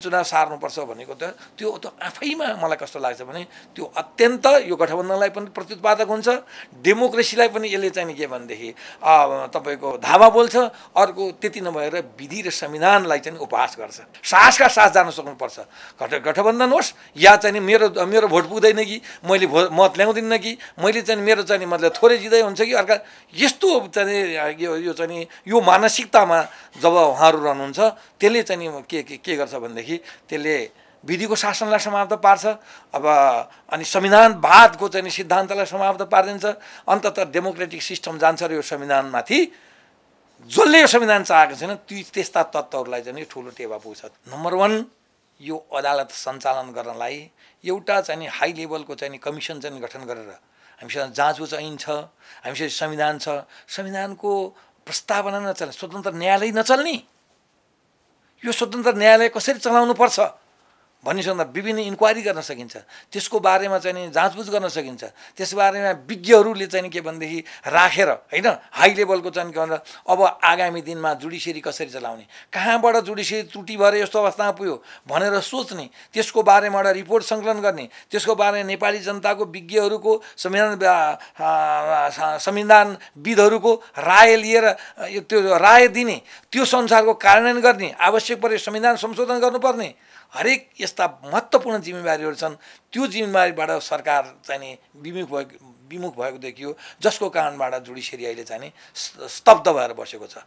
चुनाव सार्नुपर्छ भनेको त त्यो त आफैमा मलाई कस्तो लाग्छ भने त्यो अत्यन्त यो गठबन्धनलाई पनि प्रत्युत्पादक हुन्छ डेमोक्रेसीलाई पनि यसले चाहिँ के भनेदेखि तपाईँको धावा बोल्छ अर्को त्यति नभएर विधि र संविधानलाई चाहिँ उपहास गर्छ साहसका साथ जान सक्नुपर्छ घट गठबन्धन होस् या चाहिँ मेरो मेरो भोट पुग्दैन कि मैले भो मत ल्याउँदिनँ कि मैले चाहिँ मेरो चाहिँ मतलब थोरै जिँदै हुन्छ कि अर्का यस्तो चाहिँ यो चाहिँ यो मानसिकतामा जब उहाँहरू रहनुहुन्छ त्यसले चाहिँ के के गर्छ भनेदेखि भनेदेखि त्यसले विधिको शासनलाई समाप्त पार्छ अब अनि संविधानवादको चाहिँ सिद्धान्तलाई समाप्त पारिदिन्छ अन्तत डेमोक्रेटिक सिस्टम जान्छ र यो संविधानमाथि जसले यो संविधान चाहेको छैन ती त्यस्ता तत्त्वहरूलाई चाहिँ ठुलो टेवा पुग्छ नम्बर वान यो अदालत सञ्चालन गर्नलाई एउटा चाहिँ हाई लेभलको चाहिँ कमिसन चाहिँ गठन गरेर हामीसँग जाँचो छ हामीसँग संविधान छ संविधानको प्रस्तावना नचल्ने स्वतन्त्र न्यायालय नचल्ने यो स्वतन्त्र न्यायालय कसरी चलाउनुपर्छ भनिसक्दा विभिन्न इन्क्वायरी गर्न सकिन्छ त्यसको बारेमा चाहिँ नि जाँचबुझ गर्न सकिन्छ त्यसबारेमा विज्ञहरूले चाहिँ के भनेदेखि राखेर होइन हाई लेभलको चाहिँ के भन्छ अब आगामी दिनमा जुडिसियरी कसरी चलाउने कहाँबाट जुडिसियरी त्रुटि भएर यस्तो अवस्थामा पुग्यो भनेर सोच्ने त्यसको बारेमा एउटा रिपोर्ट सङ्कलन गर्ने त्यसको बारेमा नेपाली जनताको विज्ञहरूको संविधान संविधानविदहरूको राय लिएर त्यो राय दिने त्यो संसारको कार्यान्वयन गर्ने आवश्यक परे संविधान संशोधन गर्नुपर्ने हरेक यस्ता महत्त्वपूर्ण जिम्मेवारीहरू छन् त्यो जिम्मेवारीबाट सरकार चाहिँ विमुख भएको विमुख भएको देखियो जसको कारणबाट जुडिसियरी अहिले चाहिँ स्तब्ध भएर बसेको छ